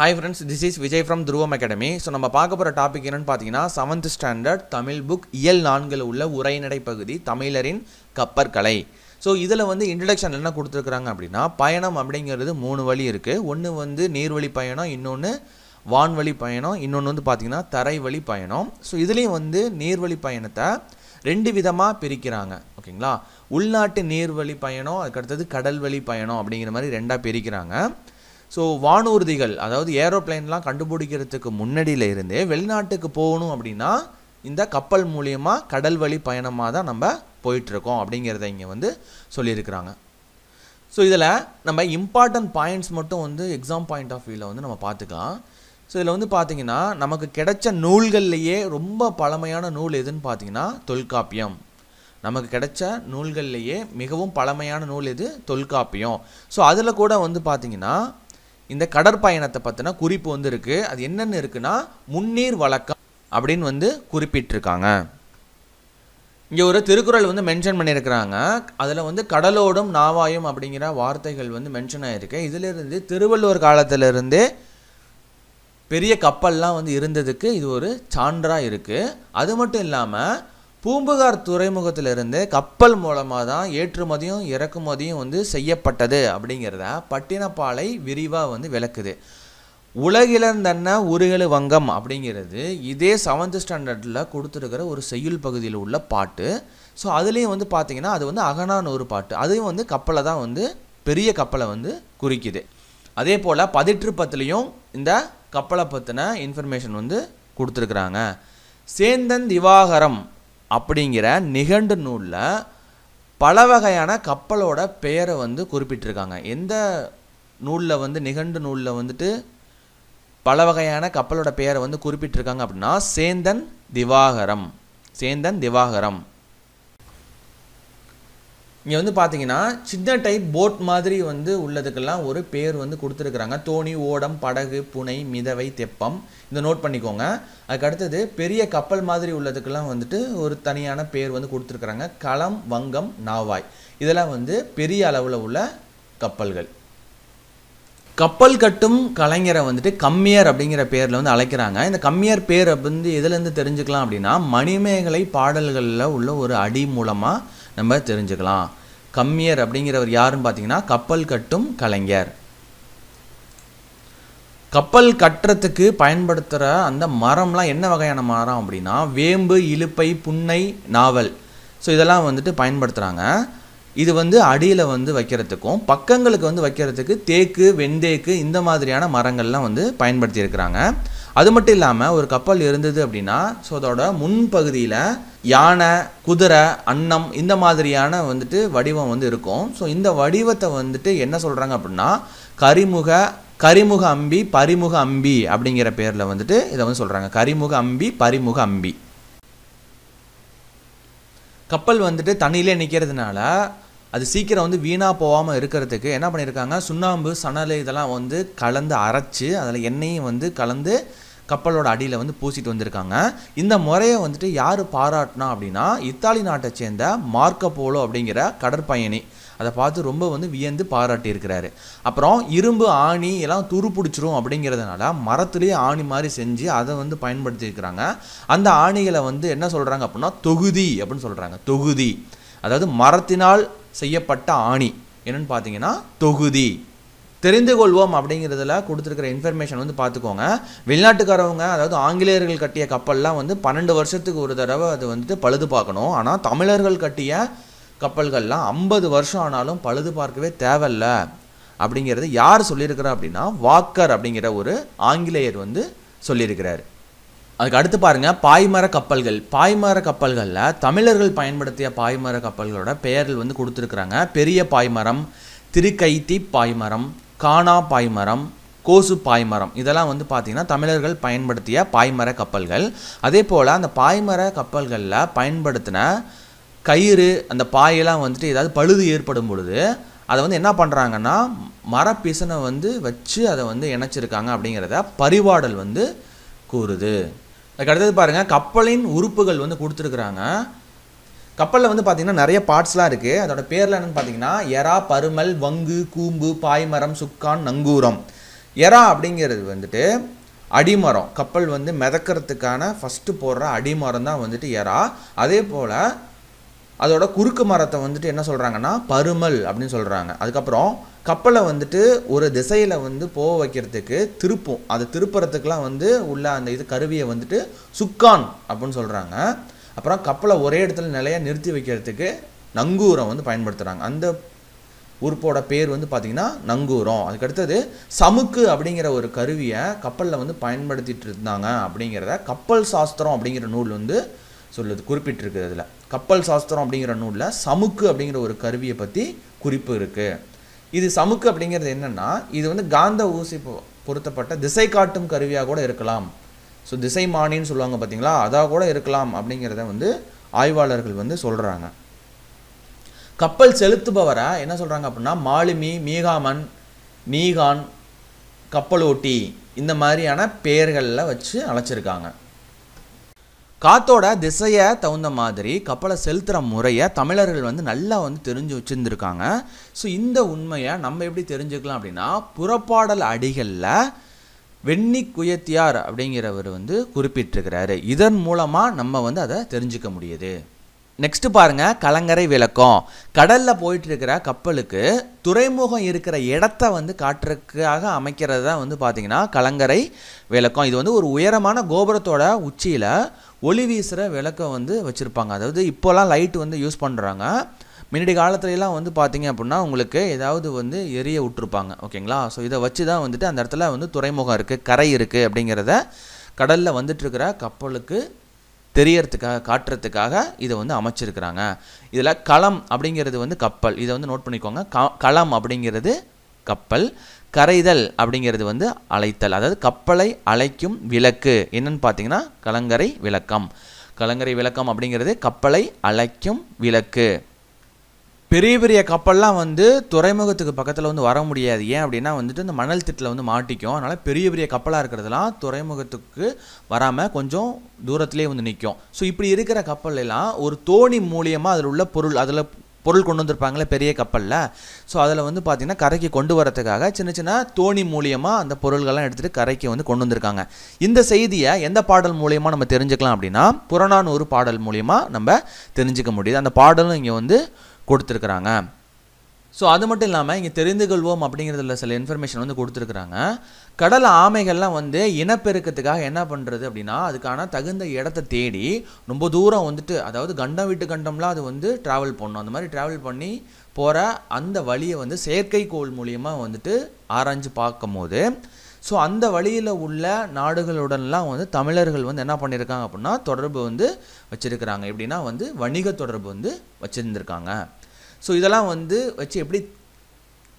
hi friends this is Vijay from Dhruvam Academy so நம்ம பார்க்க போகிற டாபிக் என்னென்னு பார்த்தீங்கன்னா செவன்த் ஸ்டாண்டர்ட் தமிழ் புக் இயல் நான்கில் உள்ள உரைநடை பகுதி தமிழரின் கப்பற்கலை ஸோ இதில் வந்து இன்ட்ரடக்ஷன் என்ன கொடுத்துருக்குறாங்க அப்படின்னா பயணம் அப்படிங்கிறது மூணு வழி இருக்குது ஒன்று வந்து நீர்வழி பயணம் இன்னொன்று வான்வழி பயணம் இன்னொன்று வந்து பார்த்திங்கன்னா தரைவழி பயணம் ஸோ இதுலேயும் வந்து நீர்வழி பயணத்தை ரெண்டு விதமாக பிரிக்கிறாங்க ஓகேங்களா உள்நாட்டு நீர்வழி பயணம் அதுக்கடுத்தது கடல் வழி பயணம் அப்படிங்கிற மாதிரி ரெண்டாக பிரிக்கிறாங்க ஸோ வானூர்திகள் அதாவது ஏரோப்ளைன்லாம் கண்டுபிடிக்கிறதுக்கு முன்னாடியில் இருந்தே வெளிநாட்டுக்கு போகணும் அப்படின்னா இந்த கப்பல் மூலியமாக கடல் வழி பயணமாக தான் நம்ம போயிட்டுருக்கோம் அப்படிங்கிறத இங்கே வந்து சொல்லியிருக்கிறாங்க ஸோ இதில் நம்ம இம்பார்ட்டன்ட் பாயிண்ட்ஸ் மட்டும் வந்து எக்ஸாம் பாயிண்ட் ஆஃப் வியூவில் வந்து நம்ம பார்த்துக்கலாம் ஸோ இதில் வந்து பார்த்திங்கன்னா நமக்கு கிடைச்ச நூல்கள்லேயே ரொம்ப பழமையான நூல் எதுன்னு பார்த்தீங்கன்னா தொல்காப்பியம் நமக்கு கிடைச்ச நூல்கள்லேயே மிகவும் பழமையான நூல் எது தொல்காப்பியம் ஸோ அதில் கூட வந்து பார்த்திங்கன்னா இந்த கடற்பயணத்தை பற்றின குறிப்பு வந்து இருக்குது அது என்னென்னு இருக்குன்னா முன்னீர் வழக்கம் அப்படின்னு வந்து குறிப்பிட்டிருக்காங்க இங்கே ஒரு திருக்குறள் வந்து மென்ஷன் பண்ணியிருக்கிறாங்க அதில் வந்து கடலோடும் நாவாயும் அப்படிங்கிற வார்த்தைகள் வந்து மென்ஷன் ஆகிருக்கு இதிலிருந்து திருவள்ளுவர் காலத்திலிருந்தே பெரிய கப்பல்லாம் வந்து இருந்ததுக்கு இது ஒரு சான்றாக இருக்குது அது மட்டும் இல்லாமல் பூம்புகார் துறைமுகத்திலிருந்து கப்பல் மூலமாக தான் ஏற்றுமதியும் இறக்குமதியும் வந்து செய்யப்பட்டது அப்படிங்கிறத பட்டினப்பாலை விரிவாக வந்து விளக்குது உலகிலந்தன்ன உருகலு வங்கம் அப்படிங்கிறது இதே செவன்த் ஸ்டாண்டர்டில் கொடுத்துருக்கிற ஒரு செய்யுள் பகுதியில் உள்ள பாட்டு ஸோ அதுலேயும் வந்து பார்த்தீங்கன்னா அது வந்து அகனானூறு பாட்டு அதையும் வந்து கப்பலை தான் வந்து பெரிய கப்பலை வந்து குறிக்குது அதே போல் பதிற்று பத்துலேயும் இந்த கப்பலை பற்றின இன்ஃபர்மேஷன் வந்து கொடுத்துருக்குறாங்க சேந்தன் திவாகரம் அப்படிங்கிற நிகண்டு நூலில் பல வகையான கப்பலோட பெயரை வந்து குறிப்பிட்டிருக்காங்க எந்த நூலில் வந்து நிகண்டு நூலில் வந்துட்டு பல வகையான கப்பலோட பெயரை வந்து குறிப்பிட்டிருக்காங்க அப்படின்னா சேந்தன் திவாகரம் சேந்தன் திவாகரம் இங்கே வந்து பார்த்தீங்கன்னா சின்ன டைப் போட் மாதிரி வந்து உள்ளதுக்கெல்லாம் ஒரு பேர் வந்து கொடுத்துருக்குறாங்க தோணி ஓடம் படகு புனை மிதவை தெப்பம் இந்த நோட் பண்ணிக்கோங்க அதுக்கு அடுத்தது பெரிய கப்பல் மாதிரி உள்ளதுக்கெல்லாம் வந்துட்டு ஒரு தனியான பேர் வந்து கொடுத்துருக்குறாங்க களம் வங்கம் நாவாய் இதெல்லாம் வந்து பெரிய அளவில் உள்ள கப்பல்கள் கப்பல் கட்டும் கலைஞரை வந்துட்டு கம்மியர் அப்படிங்கிற பேரில் வந்து அழைக்கிறாங்க இந்த கம்மியர் பேர் வந்து எதுலேருந்து தெரிஞ்சுக்கலாம் அப்படின்னா மணிமேகலை பாடல்களில் உள்ள ஒரு அடி மூலமாக நம்ம தெரிஞ்சுக்கலாம் கம்மியர் அப்படிங்கிறவர் யாருன்னு பார்த்தீங்கன்னா கப்பல் கட்டும் கலைஞர் கப்பல் கட்டுறதுக்கு பயன்படுத்துகிற அந்த மரம்லாம் என்ன வகையான மரம் அப்படின்னா வேம்பு இழுப்பை புன்னை நாவல் ஸோ இதெல்லாம் வந்துட்டு பயன்படுத்துகிறாங்க இது வந்து அடியில் வந்து வைக்கிறதுக்கும் பக்கங்களுக்கு வந்து வைக்கிறதுக்கு தேக்கு வெந்தேக்கு இந்த மாதிரியான மரங்கள்லாம் வந்து பயன்படுத்தியிருக்கிறாங்க அது மட்டும் இல்லாமல் ஒரு கப்பல் இருந்தது அப்படின்னா ஸோ அதோட முன்பகுதியில் யானை குதிரை அன்னம் இந்த மாதிரியான வந்துட்டு வடிவம் வந்து இருக்கும் ஸோ இந்த வடிவத்தை வந்துட்டு என்ன சொல்கிறாங்க அப்படின்னா கரிமுக கரிமுக அம்பி பரிமுக அம்பி அப்படிங்கிற பேரில் வந்துட்டு இதை வந்து சொல்கிறாங்க கரிமுக அம்பி பரிமுக அம்பி கப்பல் வந்துட்டு தண்ணியிலே நிற்கிறதுனால அது சீக்கிரம் வந்து வீணாக போகாமல் இருக்கிறதுக்கு என்ன பண்ணியிருக்காங்க சுண்ணாம்பு சணல் இதெல்லாம் வந்து கலந்து அரைச்சி அதில் எண்ணெயும் வந்து கலந்து கப்பலோட அடியில் வந்து பூசிட்டு வந்திருக்காங்க இந்த முறையை வந்துட்டு யார் பாராட்டினா அப்படின்னா இத்தாலி நாட்டை சேர்ந்த மார்க்க போலோ அப்படிங்கிற கடற்பயணி அதை பார்த்து ரொம்ப வந்து வியந்து பாராட்டியிருக்கிறாரு அப்புறம் இரும்பு ஆணி எல்லாம் துரு பிடிச்சிரும் அப்படிங்கிறதுனால மரத்துலேயே ஆணி மாதிரி செஞ்சு அதை வந்து பயன்படுத்தியிருக்கிறாங்க அந்த ஆணிகளை வந்து என்ன சொல்கிறாங்க அப்படின்னா தொகுதி அப்படின்னு சொல்கிறாங்க தொகுதி அதாவது மரத்தினால் செய்யப்பட்ட ஆணி என்னென்னு பார்த்தீங்கன்னா தொகுதி தெரிந்து கொள்வோம் அப்படிங்கிறதுல கொடுத்துருக்கிற இன்ஃபர்மேஷன் வந்து பார்த்துக்கோங்க வெளிநாட்டுக்காரவங்க அதாவது ஆங்கிலேயர்கள் கட்டிய கப்பல்லாம் வந்து பன்னெண்டு வருஷத்துக்கு ஒரு தடவை அது வந்துட்டு பழுது பார்க்கணும் ஆனால் தமிழர்கள் கட்டிய கப்பல்கள்லாம் ஐம்பது வருஷம் ஆனாலும் பழுது பார்க்கவே தேவையில்ல அப்படிங்கிறது யார் சொல்லியிருக்கிறா அப்படின்னா வாக்கர் அப்படிங்கிற ஒரு ஆங்கிலேயர் வந்து சொல்லியிருக்கிறார் அதுக்கு அடுத்து பாருங்கள் பாய்மர கப்பல்கள் பாய்மர கப்பல்களில் தமிழர்கள் பயன்படுத்திய பாய்மர கப்பல்களோட பெயர்கள் வந்து கொடுத்துருக்குறாங்க பெரிய பாய்மரம் திருக்கைத்தி பாய்மரம் கானா பாய்மரம் கோசு பாய்மரம் இதெல்லாம் வந்து பார்த்திங்கன்னா தமிழர்கள் பயன்படுத்திய பாய்மர கப்பல்கள் அதே போல் அந்த பாய்மர கப்பல்களில் பயன்படுத்தின கயிறு அந்த பாயெல்லாம் வந்துட்டு ஏதாவது பழுது ஏற்படும் பொழுது அதை வந்து என்ன பண்ணுறாங்கன்னா மரப்பிசனை வந்து வச்சு அதை வந்து இணைச்சிருக்காங்க அப்படிங்கிறத பரிவாடல் வந்து கூறுது அதுக்கு அடுத்தது பாருங்கள் கப்பலின் உறுப்புகள் வந்து கொடுத்துருக்குறாங்க கப்பலில் வந்து பார்த்திங்கன்னா நிறைய பார்ட்ஸ்லாம் இருக்குது அதோட பேரில் என்னென்னு பார்த்தீங்கன்னா எறா பருமல் வங்கு கூம்பு பாய்மரம் சுக்கான் நங்கூரம் எறா அப்படிங்கிறது வந்துட்டு அடிமரம் கப்பல் வந்து மிதக்கிறதுக்கான ஃபஸ்ட்டு போடுற அடிமரம் தான் வந்துட்டு எரா அதே போல் அதோட குறுக்கு மரத்தை வந்துட்டு என்ன சொல்கிறாங்கன்னா பருமல் அப்படின்னு சொல்கிறாங்க அதுக்கப்புறம் கப்பலை வந்துட்டு ஒரு திசையில் வந்து போக வைக்கிறதுக்கு திருப்பும் அதை திருப்புறத்துக்கெலாம் வந்து உள்ள அந்த இது கருவியை வந்துட்டு சுக்கான் அப்படின்னு சொல்கிறாங்க அப்புறம் கப்பலை ஒரே இடத்துல நிலையாக நிறுத்தி வைக்கிறதுக்கு நங்கூரம் வந்து பயன்படுத்துகிறாங்க அந்த உறுப்போட பேர் வந்து பார்த்திங்கன்னா நங்கூரம் அதுக்கடுத்தது சமுக்கு அப்படிங்கிற ஒரு கருவியை கப்பலில் வந்து பயன்படுத்திட்டு இருந்தாங்க அப்படிங்கிறத கப்பல் சாஸ்திரம் அப்படிங்கிற நூல் வந்து சொல்லுது குறிப்பிட்டிருக்கு அதில் கப்பல் சாஸ்திரம் அப்படிங்கிற நூலில் சமுக்கு அப்படிங்கிற ஒரு கருவியை பற்றி குறிப்பு இருக்குது இது சமுக்கு அப்படிங்கிறது என்னென்னா இது வந்து காந்த ஊசி பொருத்தப்பட்ட திசை காட்டும் கருவியாக கூட இருக்கலாம் ஸோ திசைமானின்னு சொல்லுவாங்க பார்த்தீங்களா அதாக கூட இருக்கலாம் அப்படிங்கிறத வந்து ஆய்வாளர்கள் வந்து சொல்கிறாங்க கப்பல் செலுத்துபவரை என்ன சொல்கிறாங்க அப்படின்னா மாலுமி மீகாமன் நீகான் கப்பலோட்டி இந்த மாதிரியான பெயர்களில் வச்சு அழைச்சிருக்காங்க காத்தோட திசையை தகுந்த மாதிரி கப்பலை செலுத்துகிற முறையை தமிழர்கள் வந்து நல்லா வந்து தெரிஞ்சு வச்சுருந்துருக்காங்க ஸோ இந்த உண்மையை நம்ம எப்படி தெரிஞ்சுக்கலாம் அப்படின்னா புறப்பாடல் அடிகளில் வெண்ணி குயத்தியார் அப்படிங்கிறவர் வந்து குறிப்பிட்டிருக்கிறாரு இதன் மூலமாக நம்ம வந்து அதை தெரிஞ்சுக்க முடியுது நெக்ஸ்ட் பாருங்க கலங்கரை விளக்கம் கடல்ல போயிட்டு இருக்கிற கப்பலுக்கு துறைமுகம் இருக்கிற இடத்த வந்து காட்டுறதுக்காக அமைக்கிறது தான் வந்து பார்த்தீங்கன்னா கலங்கரை விளக்கம் இது வந்து ஒரு உயரமான கோபுரத்தோட உச்சியில் ஒளி வீசுகிற விளக்கம் வந்து வச்சுருப்பாங்க அதாவது இப்போலாம் லைட் வந்து யூஸ் பண்ணுறாங்க முன்னாடி காலத்துலலாம் வந்து பார்த்திங்க அப்படின்னா உங்களுக்கு ஏதாவது வந்து எரிய விட்டுருப்பாங்க ஓகேங்களா ஸோ இதை வச்சு தான் வந்துட்டு அந்த இடத்துல வந்து துறைமுகம் இருக்குது கரை இருக்குது அப்படிங்கிறத கடலில் வந்துட்டுருக்கிற கப்பலுக்கு தெரியறதுக்காக காட்டுறதுக்காக இதை வந்து அமைச்சிருக்கிறாங்க இதில் களம் அப்படிங்கிறது வந்து கப்பல் இதை வந்து நோட் பண்ணிக்கோங்க க களம் அப்படிங்கிறது கப்பல் கரைதல் அப்படிங்கிறது வந்து அழைத்தல் அதாவது கப்பலை அழைக்கும் விளக்கு என்னன்னு பார்த்தீங்கன்னா கலங்கரை விளக்கம் கலங்கரை விளக்கம் அப்படிங்கிறது கப்பலை அழைக்கும் விளக்கு பெரிய பெரிய கப்பல்லாம் வந்து துறைமுகத்துக்கு பக்கத்தில் வந்து வர முடியாது ஏன் அப்படின்னா வந்துட்டு இந்த மணல் திட்டில் வந்து மாட்டிக்கும் அதனால் பெரிய பெரிய கப்பலாக இருக்கிறதுலாம் துறைமுகத்துக்கு வராமல் கொஞ்சம் தூரத்துலேயே வந்து நிற்கும் ஸோ இப்படி இருக்கிற கப்பல்லாம் ஒரு தோணி மூலியமாக அதில் உள்ள பொருள் அதில் பொருள் கொண்டு வந்திருப்பாங்களே பெரிய கப்பலில் ஸோ அதில் வந்து பார்த்திங்கன்னா கரைக்கு கொண்டு வரத்துக்காக சின்ன சின்ன தோணி மூலியமாக அந்த பொருள்கள்லாம் எடுத்துகிட்டு கரைக்கு வந்து கொண்டு வந்திருக்காங்க இந்த செய்தியை எந்த பாடல் மூலியமாக நம்ம தெரிஞ்சுக்கலாம் அப்படின்னா புறநானூறு பாடல் மூலியமாக நம்ம தெரிஞ்சுக்க முடியுது அந்த பாடலும் இங்கே வந்து கொடுத்துருக்குறாங்க ஸோ அது மட்டும் இல்லாமல் இங்கே தெரிந்து கொள்வோம் அப்படிங்கிறதுல சில இன்ஃபர்மேஷன் வந்து கொடுத்துருக்குறாங்க கடல் ஆமைகள்லாம் வந்து இனப்பெருக்கத்துக்காக என்ன பண்ணுறது அப்படின்னா அதுக்கான தகுந்த இடத்த தேடி ரொம்ப தூரம் வந்துட்டு அதாவது கண்டம் விட்டு கண்டம்லாம் அது வந்து ட்ராவல் பண்ணும் அந்த மாதிரி ட்ராவல் பண்ணி போகிற அந்த வழியை வந்து செயற்கைக்கோள் மூலியமாக வந்துட்டு ஆராய்ஞ்சு பார்க்கும் போது ஸோ அந்த வழியில் உள்ள நாடுகளுடன்லாம் வந்து தமிழர்கள் வந்து என்ன பண்ணியிருக்காங்க அப்படின்னா தொடர்பு வந்து வச்சுருக்கிறாங்க எப்படின்னா வந்து வணிக தொடர்பு வந்து வச்சுருந்துருக்காங்க ஸோ இதெல்லாம் வந்து வச்சு எப்படி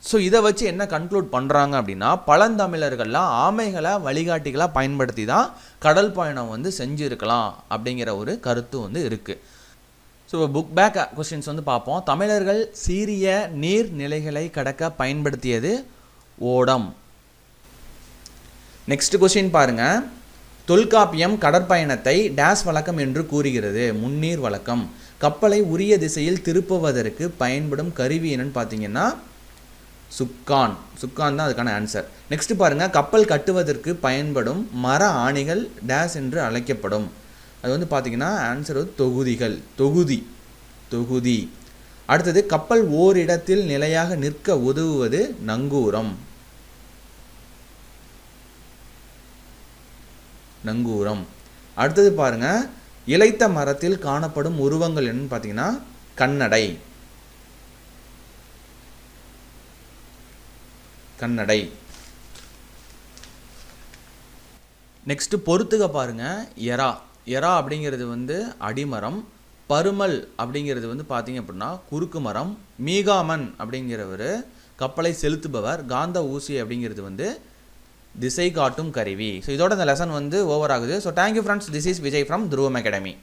ஸோ இதை வச்சு என்ன கன்க்ளூட் பண்ணுறாங்க அப்படின்னா பழந்தமிழர்கள்லாம் ஆமைகளை வழிகாட்டிகளாக பயன்படுத்தி தான் கடல் பயணம் வந்து செஞ்சுருக்கலாம் அப்படிங்கிற ஒரு கருத்து வந்து இருக்குது ஸோ புக் பேக் கொஸ்டின்ஸ் வந்து பார்ப்போம் தமிழர்கள் சீரிய நீர்நிலைகளை கடக்க பயன்படுத்தியது ஓடம் நெக்ஸ்ட் கொஸ்டின் பாருங்கள் தொல்காப்பியம் கடற்பயணத்தை டேஸ் வழக்கம் என்று கூறுகிறது முன்னீர் வழக்கம் கப்பலை உரிய திசையில் திருப்புவதற்கு பயன்படும் கருவி என்னன்னு பார்த்தீங்கன்னா சுக்கான் சுக்கான் தான் அதுக்கான ஆன்சர் நெக்ஸ்ட் பாருங்கள் கப்பல் கட்டுவதற்கு பயன்படும் மர ஆணிகள் டேஸ் என்று அழைக்கப்படும் அது வந்து பார்த்திங்கன்னா ஆன்சர் வந்து தொகுதிகள் தொகுதி தொகுதி அடுத்தது கப்பல் ஓரிடத்தில் நிலையாக நிற்க உதவுவது நங்கூரம் நங்கூரம் அடுத்தது பாருங்கள் இலைத்த மரத்தில் காணப்படும் உருவங்கள் என்னன்னு பார்த்தீங்கன்னா கண்ணடை கண்ணடை நெக்ஸ்ட் பொறுத்துக பாருங்க எரா எரா அப்படிங்கிறது வந்து அடிமரம் பருமல் அப்படிங்கிறது வந்து பார்த்தீங்க அப்படின்னா குறுக்கு மரம் மீகாமன் அப்படிங்கிறவர் கப்பலை செலுத்துபவர் காந்த ஊசி அப்படிங்கிறது வந்து திசை காட்டும் கருவி ஸோ இதோட இந்த லெசன் வந்து ஓவர் ஆகுது so thank you friends this is Vijay from Dhruvam academy